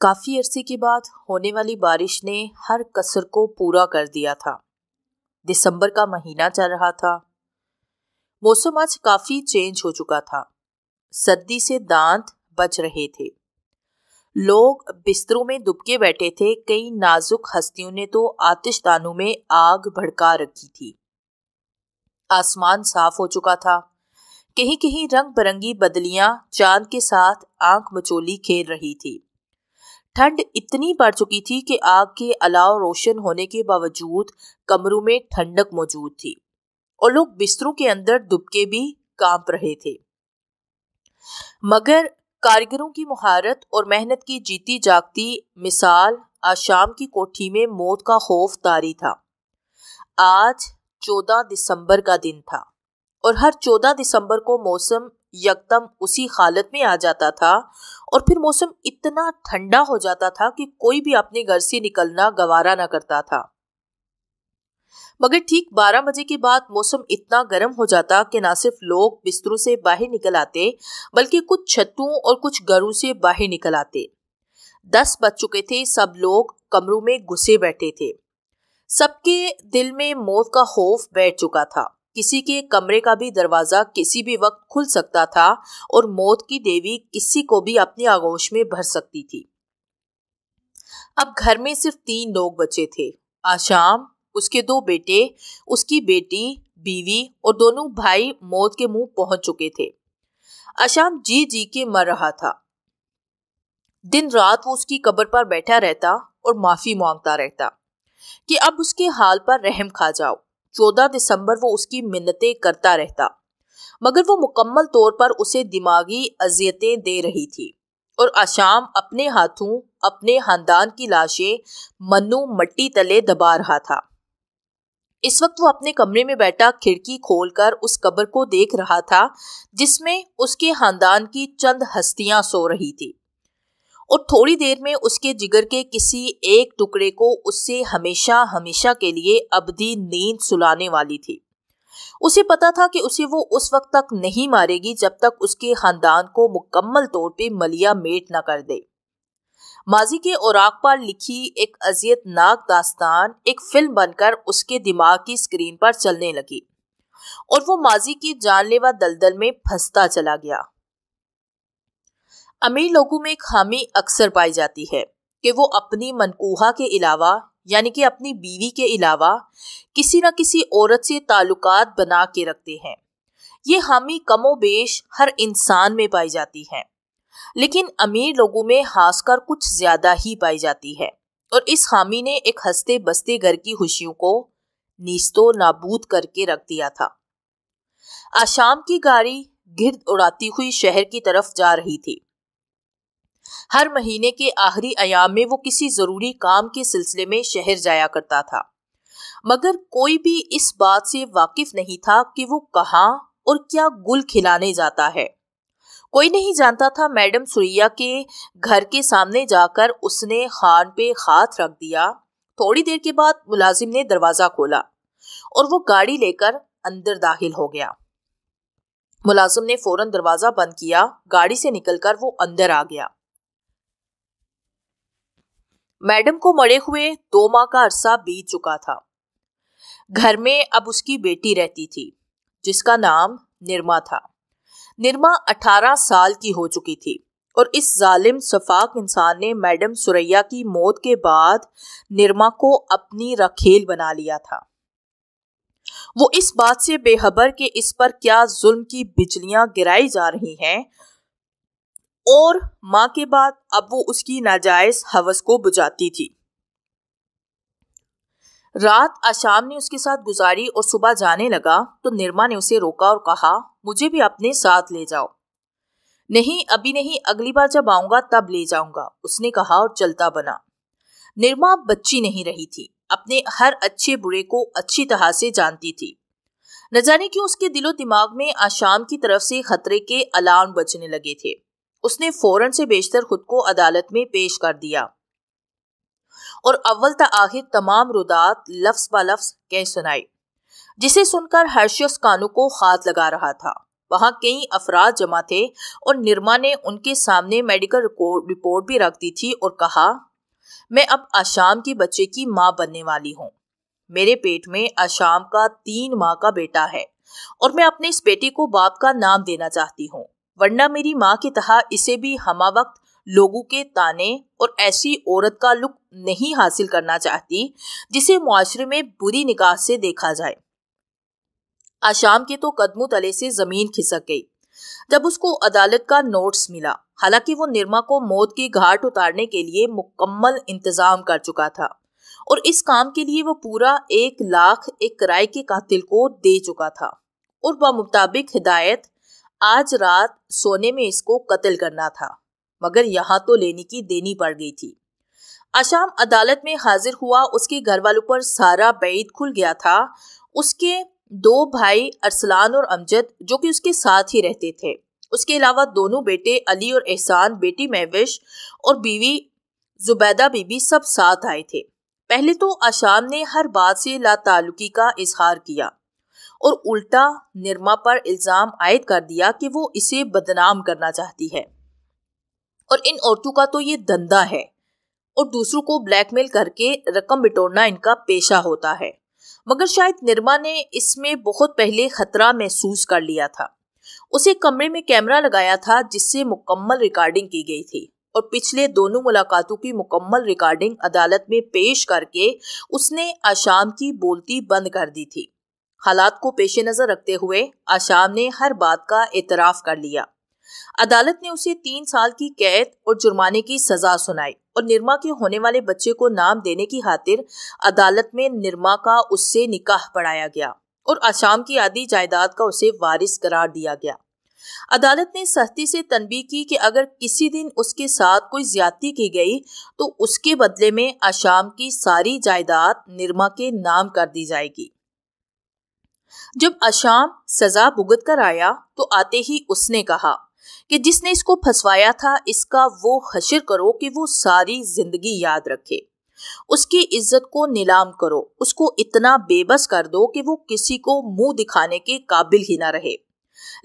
काफ़ी अरसे के बाद होने वाली बारिश ने हर कसर को पूरा कर दिया था दिसंबर का महीना चल रहा था मौसम आज काफ़ी चेंज हो चुका था सर्दी से दांत बच रहे थे लोग बिस्तरों में दुबके बैठे थे कई नाजुक हस्तियों ने तो आतिशदानों में आग भड़का रखी थी आसमान साफ हो चुका था कहीं कहीं रंग बिरंगी बदलियां चांद के साथ आंख मचोली खेल रही थी ठंड इतनी बढ़ चुकी थी कि आग के अलाव रोशन होने के बावजूद कमरों में ठंडक मौजूद थी और लोग बिस्तरों के अंदर दुबके भी कांप रहे थे मगर कारीगरों की महारत और मेहनत की जीती जागती मिसाल आज शाम की कोठी में मौत का खौफ तारी था आज 14 दिसंबर का दिन था और हर 14 दिसंबर को मौसम यकदम उसी हालत में आ जाता था और फिर मौसम इतना ठंडा हो जाता था कि कोई भी अपने घर से निकलना गवारा ना करता था मगर ठीक 12 बजे के बाद मौसम इतना गर्म हो जाता कि ना सिर्फ लोग बिस्तरों से बाहर निकल आते बल्कि कुछ छतों और कुछ घरों से बाहर निकल आते दस बज चुके थे सब लोग कमरों में घुसे बैठे थे सबके दिल में मौत का खौफ बैठ चुका था किसी के कमरे का भी दरवाजा किसी भी वक्त खुल सकता था और मौत की देवी किसी को भी अपने आगोश में भर सकती थी अब घर में सिर्फ तीन लोग बचे थे आशाम उसके दो बेटे उसकी बेटी बीवी और दोनों भाई मौत के मुंह पहुंच चुके थे आशाम जी जी के मर रहा था दिन रात वो उसकी कब्र पर बैठा रहता और माफी मांगता रहता कि अब उसके हाल पर रहम खा जाओ चौदह दिसंबर वो उसकी मिन्नतें करता रहता मगर वो मुकम्मल तौर पर उसे दिमागी अजियतें दे रही थी और आशाम अपने हाथों अपने खानदान की लाशें मनु मट्टी तले दबा रहा था इस वक्त वो अपने कमरे में बैठा खिड़की खोलकर उस कब्र को देख रहा था जिसमें उसके खानदान की चंद हस्तियां सो रही थी और थोड़ी देर में उसके जिगर के किसी एक टुकड़े को उससे हमेशा हमेशा के लिए अबधी नींद सुलाने वाली थी उसे पता था कि उसे वो उस वक्त तक नहीं मारेगी जब तक उसके खानदान को मुकम्मल तौर पे मलिया मेट ना कर दे माजी के औराक पर लिखी एक अजियतनाक दास्तान एक फिल्म बनकर उसके दिमाग की स्क्रीन पर चलने लगी और वो माजी की जानलेवा दलदल में फंसता चला गया अमीर लोगों में एक खामी अक्सर पाई जाती है कि वो अपनी मनकूहा के अलावा यानी कि अपनी बीवी के अलावा किसी न किसी औरत से ताल्लुकात बना के रखते हैं ये हामी कमो बेश हर इंसान में पाई जाती है लेकिन अमीर लोगों में खासकर कुछ ज़्यादा ही पाई जाती है और इस हामी ने एक हंसते बसते घर की खुशियों को नीस्तो नाबूद करके रख दिया था आशाम की गाड़ी गिरद उड़ाती हुई शहर की तरफ जा रही थी हर महीने के आखिरी आयाम में वो किसी ज़रूरी काम के सिलसिले में शहर जाया करता था मगर कोई भी इस बात से वाकिफ नहीं था कि वो कहाँ और क्या गुल खिलाने जाता है कोई नहीं जानता था मैडम सुरैया के घर के सामने जाकर उसने खान पे हाथ रख दिया थोड़ी देर के बाद मुलाजिम ने दरवाज़ा खोला और वो गाड़ी लेकर अंदर दाखिल हो गया मुलाजिम ने फौरन दरवाज़ा बंद किया गाड़ी से निकलकर वो अंदर आ गया मैडम को मरे हुए दो माह का अरसा बीत चुका था घर में अब उसकी बेटी रहती थी जिसका नाम निर्मा था निर्मा 18 साल की हो चुकी थी और इस जालिम शफाक इंसान ने मैडम सुरैया की मौत के बाद निर्मा को अपनी रखेल बना लिया था वो इस बात से बेहबर के इस पर क्या जुल्म की बिजलियां गिराई जा रही हैं और माँ के बाद अब वो उसकी नाजायज हवस को बुझाती थी रात आशाम ने उसके साथ गुजारी और सुबह जाने लगा तो निर्मा ने उसे रोका और कहा मुझे भी अपने साथ ले जाओ नहीं अभी नहीं अगली बार जब आऊंगा तब ले जाऊंगा उसने कहा और चलता बना निर्मा बच्ची नहीं रही थी अपने हर अच्छे बुरे को अच्छी तरह से जानती थी न जाने क्यों उसके दिलो दिमाग में आशाम की तरफ से खतरे के अलार्म बजने लगे थे उसने फौरन से बेशतर खुद को अदालत में पेश कर दिया और अव्वल त आखिर तमाम रुदात लफ्स ब लफ्स कह सुनाए जिसे सुनकर हर्षियस कानू को हाथ लगा रहा था वहां कई अफराद जमा थे और निर्मा ने उनके सामने मेडिकल रिपोर्ट भी रख दी थी और कहा मैं अब आशाम की बच्चे की माँ बनने वाली हूँ मेरे पेट में आशाम का तीन माह का बेटा है और मैं अपने इस बेटे को बाप का नाम देना चाहती हूँ वरना मेरी माँ की तरह इसे भी हमा वक्त लोगों के ताने और ऐसी औरत का लुक नहीं हासिल करना चाहती जिसे मुआरे में बुरी निगाह से देखा जाए आशाम के तो कदमों तले से जमीन खिसक गई जब उसको अदालत का नोट्स मिला हालांकि वो निर्मा को मौत की घाट उतारने के लिए मुकम्मल इंतजाम कर चुका था और इस काम के लिए वो पूरा एक लाख एक किराए के कातिल को दे चुका था और मुताबिक हिदायत आज रात सोने में इसको कत्ल करना था मगर यहाँ तो लेने की देनी पड़ गई थी अशाम अदालत में हाजिर हुआ उसके घर वालों पर सारा बैद खुल गया था उसके दो भाई अरसलान और अमजद जो कि उसके साथ ही रहते थे उसके अलावा दोनों बेटे अली और एहसान बेटी महविश और बीवी जुबैदा बीबी सब साथ आए थे पहले तो अशाम ने हर बात से लातालुकी का इजहार किया और उल्टा निर्मा पर इल्ज़ाम आयद कर दिया कि वो इसे बदनाम करना चाहती है और इन औरतों का तो ये धंधा है और दूसरों को ब्लैकमेल करके रकम बिटोरना इनका पेशा होता है मगर शायद निर्मा ने इसमें बहुत पहले खतरा महसूस कर लिया था उसे कमरे में कैमरा लगाया था जिससे मुकम्मल रिकॉर्डिंग की गई थी और पिछले दोनों मुलाकातों की मुकम्मल रिकॉर्डिंग अदालत में पेश करके उसने आशाम की बोलती बंद कर दी थी हालात को पेश नज़र रखते हुए आशाम ने हर बात का एतराफ़ कर लिया अदालत ने उसे तीन साल की कैद और जुर्माने की सजा सुनाई और निर्मा के होने वाले बच्चे को नाम देने की खातिर अदालत में निर्मा का उससे निकाह पढ़ाया गया और आशाम की आदि जायदाद का उसे वारिस करार दिया गया अदालत ने सख्ती से तनबी की कि अगर किसी दिन उसके साथ कोई ज्यादती की गई तो उसके बदले में आशाम की सारी जायदाद निर्मा के नाम कर दी जाएगी जब अशाम सजा भुगत कर आया तो आते ही उसने कहा कि जिसने इसको फंसवाया था इसका वो हशर करो कि वो सारी जिंदगी याद रखे उसकी इज्जत को नीलाम करो उसको इतना बेबस कर दो कि वो किसी को मुंह दिखाने के काबिल ही ना रहे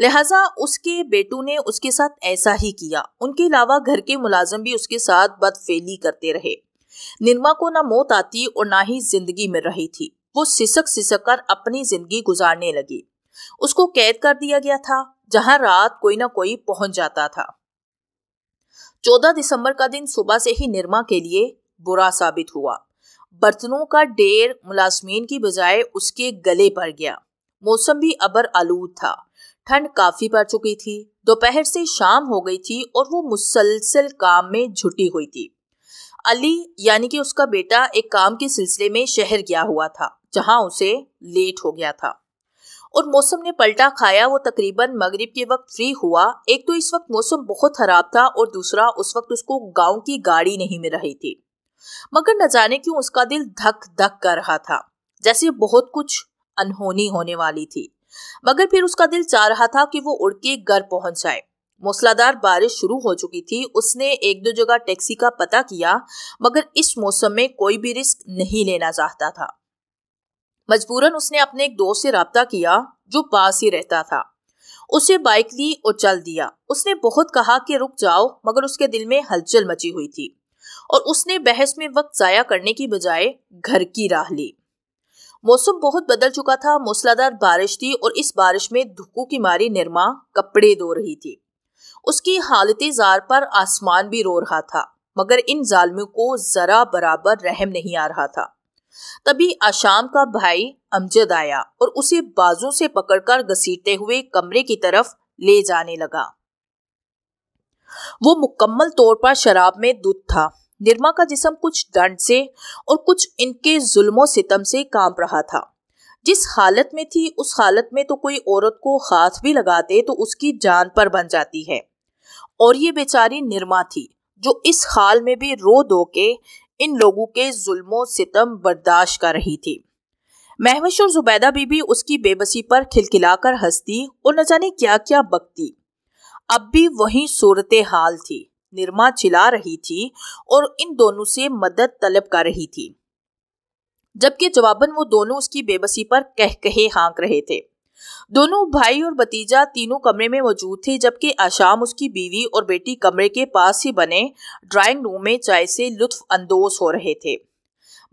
लिहाजा उसके बेटू ने उसके साथ ऐसा ही किया उनके अलावा घर के मुलाजम भी उसके साथ बदफेली करते रहे निर्मा को ना मौत आती और ना ही जिंदगी मिल रही थी वो सिसक सिसक कर अपनी जिंदगी गुजारने लगी उसको कैद कर दिया गया था जहां रात कोई ना कोई पहुंच जाता था चौदह दिसंबर का दिन सुबह से ही निर्मा के लिए बुरा साबित हुआ बर्तनों का ढेर मुलाजमीन की बजाय उसके गले पड़ गया मौसम भी अबर आलूद था ठंड काफी पड़ चुकी थी दोपहर से शाम हो गई थी और वो मुसलसल काम में झुटी हुई थी अली यानी कि उसका बेटा एक काम के सिलसिले में शहर गया हुआ था जहां उसे लेट हो गया था और मौसम ने पलटा खाया वो तकरीबन मगरिब के वक्त फ्री हुआ एक तो इस वक्त मौसम बहुत खराब था और दूसरा उस वक्त उसको गांव की गाड़ी नहीं मिल रही थी मगर न जाने क्यों उसका दिल धक धक कर रहा था जैसे बहुत कुछ अनहोनी होने वाली थी मगर फिर उसका दिल चाह रहा था कि वो उड़ के घर पहुंच जाए मौसलाधार बारिश शुरू हो चुकी थी उसने एक दो जगह टैक्सी का पता किया मगर इस मौसम में कोई भी रिस्क नहीं लेना चाहता था मजबूरन उसने अपने एक दोस्त से रबता किया जो पास ही रहता था उसे बाइक ली और चल दिया उसने बहुत कहा कि रुक जाओ मगर उसके दिल में हलचल मची हुई थी और उसने बहस में वक्त ज़ाया करने की बजाय घर की राह ली मौसम बहुत बदल चुका था मौसलाधार बारिश थी और इस बारिश में धुकू की मारी निर्मा कपड़े धो रही थी उसकी हालत जार पर आसमान भी रो रहा था मगर इन जालमियों को जरा बराबर रहम नहीं आ रहा था तभी आशाम का भाई अमजद आया और उसे बाजू से पकड़कर घसीटते हुए कमरे की तरफ ले जाने लगा वो मुकम्मल तौर पर शराब में दूध था निर्मा का जिसम कुछ दंड से और कुछ इनके जुल्मों सितम से कांप रहा था जिस हालत में थी उस हालत में तो कोई औरत को हाथ भी लगाते तो उसकी जान पर बन जाती है और ये बेचारी निर्मा थी जो इस हाल में भी रो दो के इन लोगों के जुल्मो सितम बर्दाश्त कर रही थी महवेश और जुबैदा बीबी उसकी बेबसी पर खिलखिलाकर हंसती और न जाने क्या क्या बकती अब भी वही सूरत हाल थी निर्मा चिल्ला रही थी और इन दोनों से मदद तलब कर रही थी जबकि जवाबन वो दोनों उसकी बेबसी पर कह कहे हांक रहे थे दोनों भाई और भतीजा तीनों कमरे में मौजूद थे जबकि आशाम उसकी बीवी और बेटी कमरे के पास ही बने ड्राइंग रूम में चाय से लुत्फ अंदोज हो रहे थे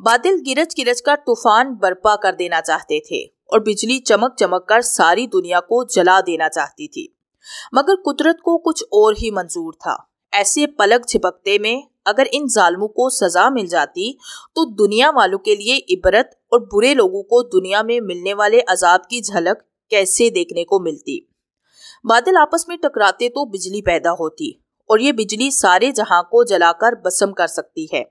बादल गिरज गिरज का तूफान बर्पा कर देना चाहते थे और बिजली चमक चमक कर सारी दुनिया को जला देना चाहती थी मगर कुदरत को कुछ और ही मंजूर था ऐसे पलक झिपकते में अगर इन जालमों को सजा मिल जाती तो दुनिया वालों के लिए इबरत और बुरे लोगों को दुनिया में मिलने वाले अजाब की झलक कैसे देखने को मिलती बादल आपस में टकराते तो बिजली पैदा होती और ये बिजली सारे जहां को जलाकर बसम कर सकती है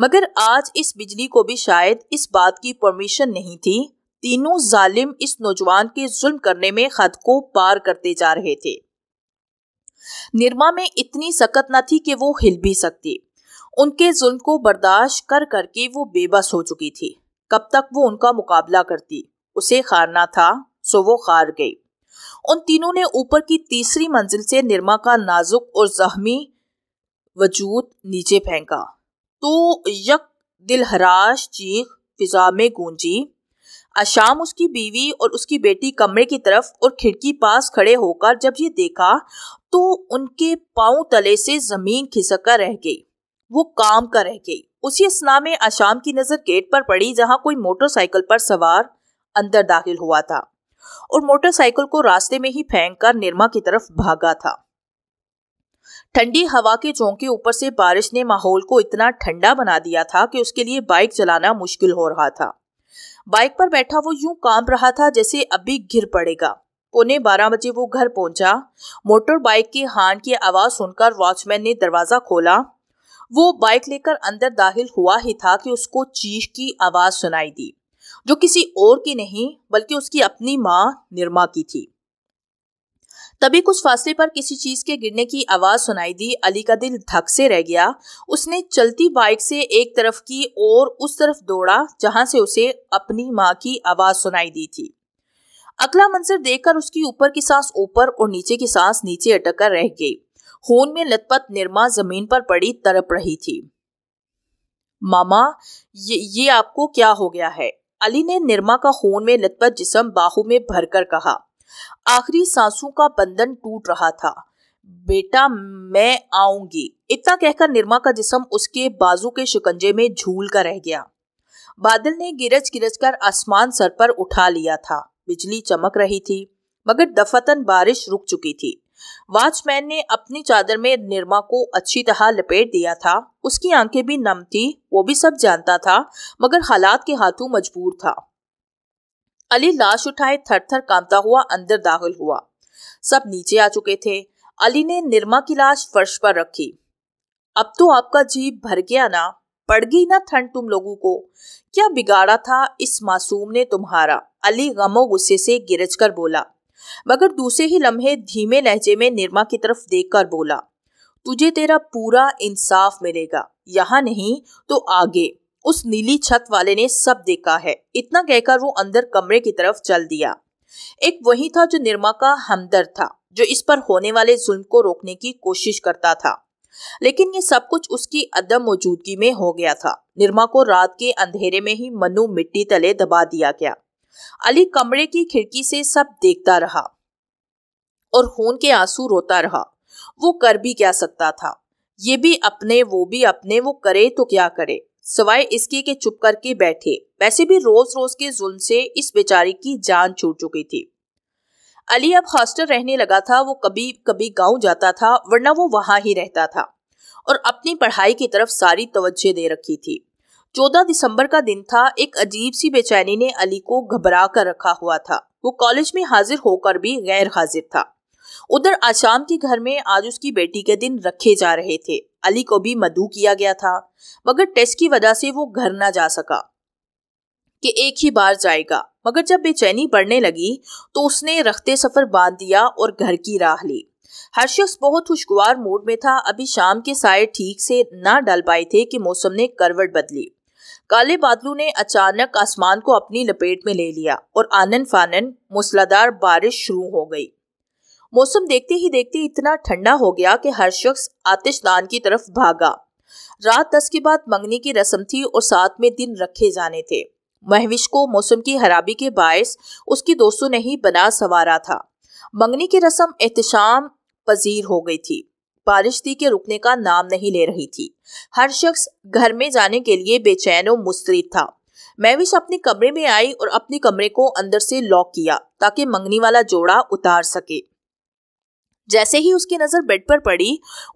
मगर आज इस बिजली को भी शायद इस बात की परमिशन नहीं थी तीनों जालिम इस नौजवान के जुल्म करने में खद को पार करते जा रहे थे निर्मा में इतनी सकत न थी कि वो हिल भी सकती उनके जुल्म को बर्दाश्त कर करके वो बेबस हो चुकी थी कब तक वो उनका मुकाबला करती उसे खारना था सो वो हार गई उन तीनों ने ऊपर की तीसरी मंजिल से निर्मा का नाजुक और जहमी वजूद नीचे फेंका तो यक दिलहराश चीख फिजा में गूंजी अशाम उसकी बीवी और उसकी बेटी कमरे की तरफ और खिड़की पास खड़े होकर जब ये देखा तो उनके पाँव तले से जमीन खिसक कर रह गई वो काम का रह गई उसी स्ना में अशाम की नज़र गेट पर पड़ी जहां कोई मोटरसाइकिल पर सवार अंदर दाखिल हुआ था और मोटरसाइकिल को रास्ते में ही फेंक कर निर्मा की तरफ भागा था ठंडी हवा के चौंके ऊपर से बारिश ने माहौल को इतना ठंडा बना दिया था कि उसके लिए बाइक चलाना मुश्किल हो रहा था बाइक पर बैठा वो यूं कांप रहा था जैसे अभी गिर पड़ेगा पौने बारह बजे वो घर पहुंचा मोटर बाइक के हार्न की आवाज सुनकर वॉचमैन ने दरवाजा खोला वो बाइक लेकर अंदर दाखिल हुआ ही था कि उसको चीख की आवाज सुनाई दी जो किसी और की नहीं बल्कि उसकी अपनी माँ निर्मा की थी तभी कुछ फासले पर किसी चीज के गिरने की आवाज सुनाई दी अली का दिल धक से रह गया उसने चलती बाइक से एक तरफ की और उस तरफ दौड़ा जहां से उसे अपनी माँ की आवाज सुनाई दी थी अगला मंजर देखकर उसकी ऊपर की सांस ऊपर और नीचे की सांस नीचे अटक कर रह गई खून में लथपथ निर्मा जमीन पर पड़ी तड़प रही थी मामा ये ये आपको क्या हो गया है अली ने निर्मा का खून में लतपत जिसम बाहू में भरकर कहा आखिरी सांसों का बंधन टूट रहा था बेटा मैं आऊंगी इतना कहकर निर्मा का जिसम उसके बाजू के शिकंजे में झूल कर रह गया बादल ने गिरज गिरज कर आसमान सर पर उठा लिया था बिजली चमक रही थी मगर दफतन बारिश रुक चुकी थी वॉचमैन ने अपनी चादर में निर्मा को अच्छी तरह लपेट दिया था उसकी आंखें भी नम थी वो भी सब जानता था मगर हालात के हाथों मजबूर था अली लाश उठाए थर थर कामता हुआ अंदर दाखिल हुआ सब नीचे आ चुके थे अली ने निर्मा की लाश फर्श पर रखी अब तो आपका जीव भर गया ना पड़ गई ना ठंड तुम लोगों को क्या बिगाड़ा था इस मासूम ने तुम्हारा अली गमो गुस्से से गिरज कर बोला मगर दूसरे ही लम्हे धीमे लहजे में निरमा की तरफ देखकर बोला तुझे तेरा पूरा इंसाफ मिलेगा यहाँ नहीं तो आगे उस नीली छत वाले ने सब देखा है इतना कहकर वो अंदर कमरे की तरफ चल दिया एक वही था जो निर्मा का हमदर्द था जो इस पर होने वाले जुल्म को रोकने की कोशिश करता था लेकिन ये सब कुछ उसकी अदम मौजूदगी में हो गया था निर्मा को रात के अंधेरे में ही मनु मिट्टी तले दबा दिया गया अली कमरे की खिड़की से सब देखता रहा और खून के आंसू रोता रहा वो कर भी क्या सकता था ये भी अपने वो भी अपने वो करे तो क्या करे सवाए इसके के चुप करके बैठे वैसे भी रोज रोज के जुल्म से इस बेचारी की जान छूट चुकी थी अली अब हॉस्टल रहने लगा था वो कभी कभी गांव जाता था वरना वो वहां ही रहता था और अपनी पढ़ाई की तरफ सारी तवज्जो दे रखी थी चौदह दिसंबर का दिन था एक अजीब सी बेचैनी ने अली को घबरा कर रखा हुआ था वो कॉलेज में हाजिर होकर भी गैर हाजिर था उधर आशाम के घर में आज उसकी बेटी के दिन रखे जा रहे थे अली को भी मधु किया गया था मगर टेस्ट की वजह से वो घर ना जा सका कि एक ही बार जाएगा मगर जब बेचैनी बढ़ने लगी तो उसने रखते सफर बांध दिया और घर की राह ली हर शख्स बहुत खुशगवार मूड में था अभी शाम के साए ठीक से ना डाल पाए थे कि मौसम ने करवट बदली काले बादलों ने अचानक आसमान को अपनी लपेट में ले लिया और आनन फानन मूसलाधार बारिश शुरू हो गई मौसम देखते ही देखते इतना ठंडा हो गया कि हर शख्स आतिशदान की तरफ भागा रात दस के बाद मंगनी की रस्म थी और साथ में दिन रखे जाने थे महविश को मौसम की खराबी के बायस उसके दोस्तों ने ही बना संवारा था मंगनी की रस्म एहतशाम पजीर हो गई थी बारिश थी कि रुकने का नाम नहीं ले रही थी हर शख्स घर में जाने के लिए बेचैन और मुस्तरद था मैविश अपने कमरे में आई और अपने कमरे को अंदर से लॉक किया ताकि मंगनी वाला जोड़ा उतार सके जैसे ही उसकी नजर बेड पर पड़ी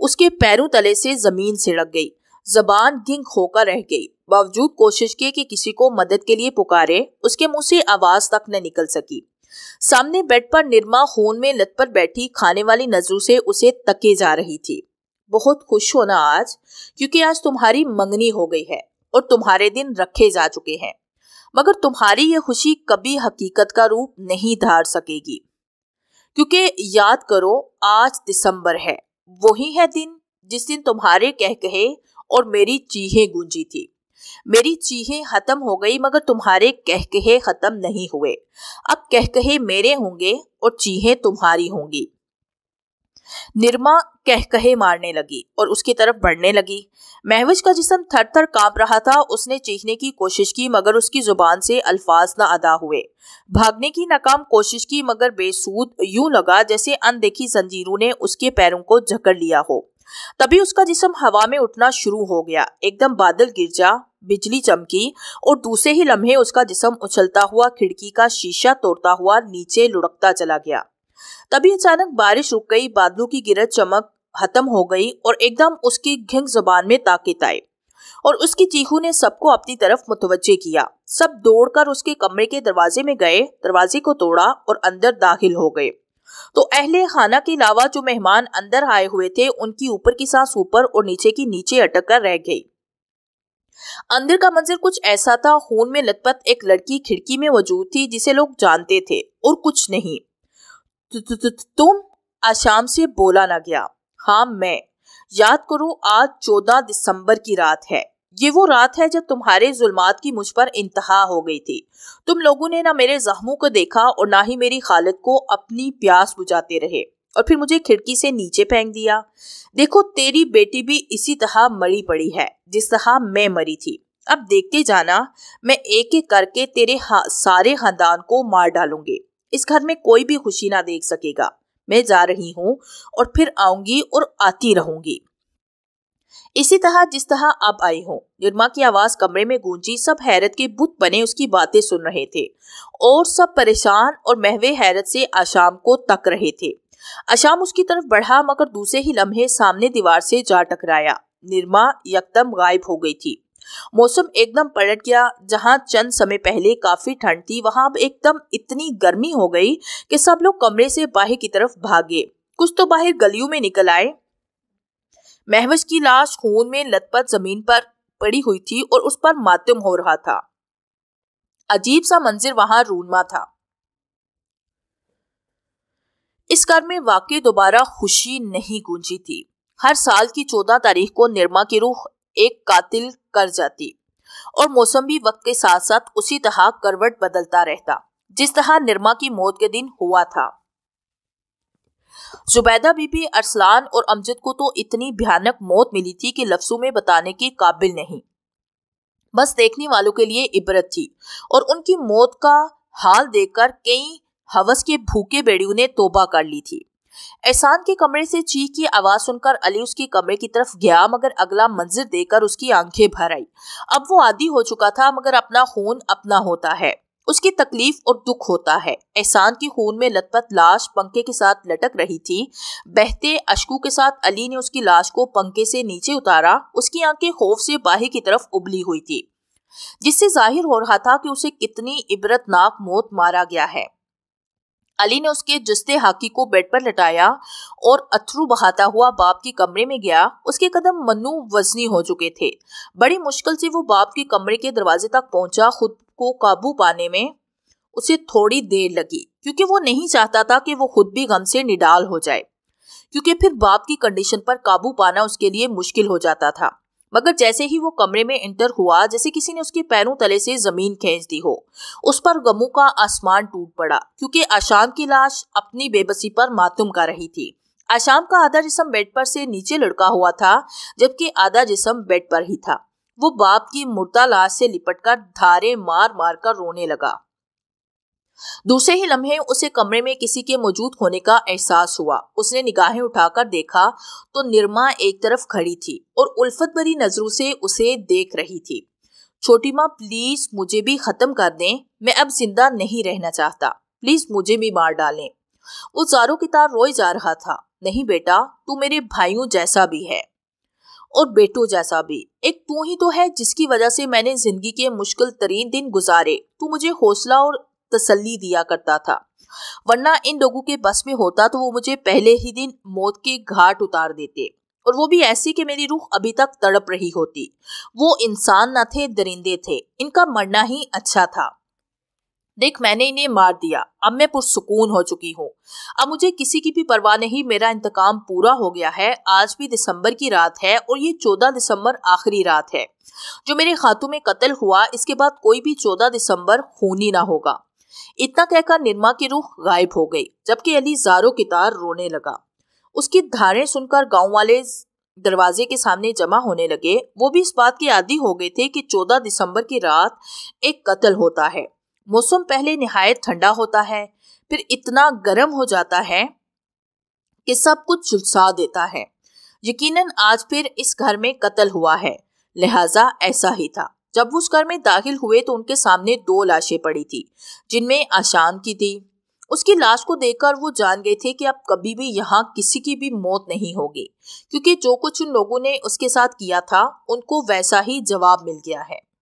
उसके पैरों तले से जमीन सिड़क गई जबान गिंग होकर रह गई बावजूद कोशिश किए कि किसी को मदद के लिए पुकारे उसके मुंह से आवाज तक न निकल सकी सामने बेड पर निर्मा होन में लत पर बैठी खाने वाली नजरों से उसे तके जा रही थी बहुत खुश हो ना आज क्योंकि आज तुम्हारी मंगनी हो गई है और तुम्हारे दिन रखे जा चुके हैं मगर तुम्हारी ये खुशी कभी हकीकत का रूप नहीं धार सकेगी क्योंकि याद करो आज दिसंबर है वही है दिन जिस दिन तुम्हारे कह कहे और मेरी चीहें गूंजी थी मेरी चीहें खत्म हो गई मगर तुम्हारे कहकहे खत्म नहीं हुए अब कहकहे मेरे होंगे और चीहें तुम्हारी होंगी निर्मा कह कहे मारने लगी और उसकी तरफ बढ़ने लगी महविश का जिसम थर थर कांप रहा था उसने चीखने की कोशिश की मगर उसकी जुबान से अल्फाज ना अदा हुए भागने की नाकाम कोशिश की मगर बेसूद यूं लगा जैसे अनदेखी जंजीरों ने उसके पैरों को जकड़ लिया हो तभी उसका जिसम हवा में उठना शुरू हो गया एकदम बादल गिर जा बिजली चमकी और दूसरे ही लम्हे उसका जिसम उछलता हुआ खिड़की का शीशा तोड़ता हुआ नीचे लुढ़कता चला गया तभी अचानक बारिश रुक गई बादलों की गिरज चमक खत्म हो गई और एकदम उसकी घिंग जुबान में ताकत आई और उसकी चीखू ने सबको अपनी तरफ मुतवजे किया सब दौड़कर उसके कमरे के दरवाजे में गए दरवाजे को तोड़ा और अंदर दाखिल हो गए तो अहले खाना के अलावा जो मेहमान अंदर आए हुए थे उनकी ऊपर की सांस ऊपर और नीचे की नीचे अटक कर रह गई अंदर का मंजर कुछ ऐसा था खून में लतपत एक लड़की खिड़की में मौजूद थी जिसे लोग जानते थे और कुछ नहीं तुम आशाम से बोला ना गया हाँ मैं याद करो आज चौदह दिसंबर की रात है ये वो रात है जब तुम्हारे जुल्मात की मुझ पर इंतहा हो गई थी तुम लोगों ने ना मेरे जख्मों को देखा और ना ही मेरी खालत को अपनी प्यास बुझाते रहे और फिर मुझे खिड़की से नीचे फेंक दिया देखो तेरी बेटी भी इसी तरह मरी पड़ी है जिस तरह मैं मरी थी अब देखते जाना मैं एक एक करके तेरे हा, सारे खानदान को मार डालूंगी इस घर में कोई भी खुशी ना देख सकेगा मैं जा रही हूँ और फिर आऊंगी और आती रहूंगी इसी तरह जिस तरह अब आई हूँ निर्मा की आवाज कमरे में गूंजी सब हैरत के बुत बने उसकी बातें सुन रहे थे और सब परेशान और महवे हैरत से आशाम को तक रहे थे अशाम उसकी तरफ बढ़ा मगर दूसरे ही लम्हे सामने दीवार से जा टकराया निर्मा यकदम गायब हो गई थी मौसम एकदम पलट गया जहां चंद समय पहले काफी ठंड थी वहां अब एकदम इतनी गर्मी हो गई कि सब लोग कमरे से बाहर की तरफ भागे कुछ तो बाहर गलियों में निकल आए महवज की लाश खून में लथपथ जमीन पर पड़ी हुई थी और उस पर मातम हो रहा था अजीब सा मंजर वहां रूनमा था इस घर में वाकई दोबारा खुशी नहीं गूंजी थी हर साल की चौदह तारीख को निर्मा की रूह एक कातिल कर जाती और मौसम भी वक्त के साथ साथ उसी तरह करवट बदलता रहता जिस तरह निर्मा की मौत के दिन हुआ था जुबैदा बीबी अरसलान और अमजद को तो इतनी भयानक मौत मिली थी कि लफ्सों में बताने के काबिल नहीं बस देखने वालों के लिए इबरत थी और उनकी मौत का हाल देखकर कई हवस के भूखे बेड़ियों ने तोबा कर ली थी एहसान के कमरे से चीख की आवाज सुनकर अली उसके कमरे की तरफ गया मगर अगला मंजिर देकर उसकी आंखें भर आई अब वो आदि हो चुका था मगर अपना खून अपना होता है उसकी तकलीफ और दुख होता है एहसान की खून में लतपत लाश पंखे के साथ लटक रही थी बहते अशकू के साथ अली ने उसकी लाश को पंखे से नीचे उतारा उसकी आंखें खौफ से बाहर की तरफ उबली हुई थी जिससे जाहिर हो रहा था कि उसे कितनी इबरतनाक मौत मारा गया है अली ने उसके जस्ते हाकी को बेड पर लटाया और अथरू बहाता हुआ बाप के कमरे में गया उसके कदम मनु वजनी हो चुके थे बड़ी मुश्किल से वो बाप के कमरे के दरवाजे तक पहुंचा खुद को काबू पाने में उसे थोड़ी देर लगी क्योंकि वो नहीं चाहता था कि वो खुद भी गम से निडाल हो जाए क्योंकि फिर बाप की कंडीशन पर काबू पाना उसके लिए मुश्किल हो जाता था मगर जैसे ही वो कमरे में एंटर हुआ जैसे किसी ने उसके पैरों तले से जमीन खींच दी हो उस पर गमू का आसमान टूट पड़ा क्योंकि आशाम की लाश अपनी बेबसी पर मातुम कर रही थी आशाम का आधा जिसम बेड पर से नीचे लड़का हुआ था जबकि आधा जिसम बेड पर ही था वो बाप की मुर्दा लाश से लिपटकर धारे मार मार कर रोने लगा दूसरे ही लम्हे उसे कमरे में किसी के मौजूद होने का एहसास हुआ उसने निगाहें उठाकर देखा तो निर्मा एक तरफ खड़ी थी और उल्फत भरी नजरों से उसे देख रही थी छोटी माँ प्लीज मुझे भी खत्म कर दें मैं अब जिंदा नहीं रहना चाहता प्लीज मुझे भी मार डालें वो जारों की तार रोई जा रहा था नहीं बेटा तू मेरे भाइयों जैसा भी है और बेटों जैसा भी एक तू ही तो है जिसकी वजह से मैंने जिंदगी के मुश्किल तरीन दिन गुजारे तू मुझे हौसला और तसल्ली दिया करता था वरना इन लोगों के बस में होता तो वो मुझे पहले ही दिन मौत के घाट उतार देते और वो भी ऐसी कि मेरी रूह अभी तक तड़प रही होती वो इंसान न थे दरिंदे थे इनका मरना ही अच्छा था देख मैंने इन्हें मार दिया अब मैं पुरसकून हो चुकी हूँ अब मुझे किसी की भी परवाह नहीं मेरा इंतकाम पूरा हो गया है आज भी दिसंबर की रात है और ये चौदह दिसंबर आखिरी रात है जो मेरे खातों में कत्ल हुआ इसके बाद कोई भी चौदह दिसंबर खूनी ना होगा इतना कहकर निरमा की रूह गायब हो गई जबकि अली जारो की तार रोने लगा उसकी धारें सुनकर गांव वाले दरवाजे के सामने जमा होने लगे वो भी इस बात के आदि हो गए थे कि 14 दिसंबर की रात एक कत्ल होता है मौसम पहले नहायत ठंडा होता है फिर इतना गर्म हो जाता है कि सब कुछ झुलसा देता है यकीनन आज फिर इस घर में कत्ल हुआ है लिहाजा ऐसा ही था जब वो उस घर में दाखिल हुए तो उनके सामने दो लाशें पड़ी थी जिनमें आशाम की थी उसकी लाश को देखकर वो जान गए थे कि अब कभी भी यहाँ किसी की भी मौत नहीं होगी क्योंकि जो कुछ उन लोगों ने उसके साथ किया था उनको वैसा ही जवाब मिल गया है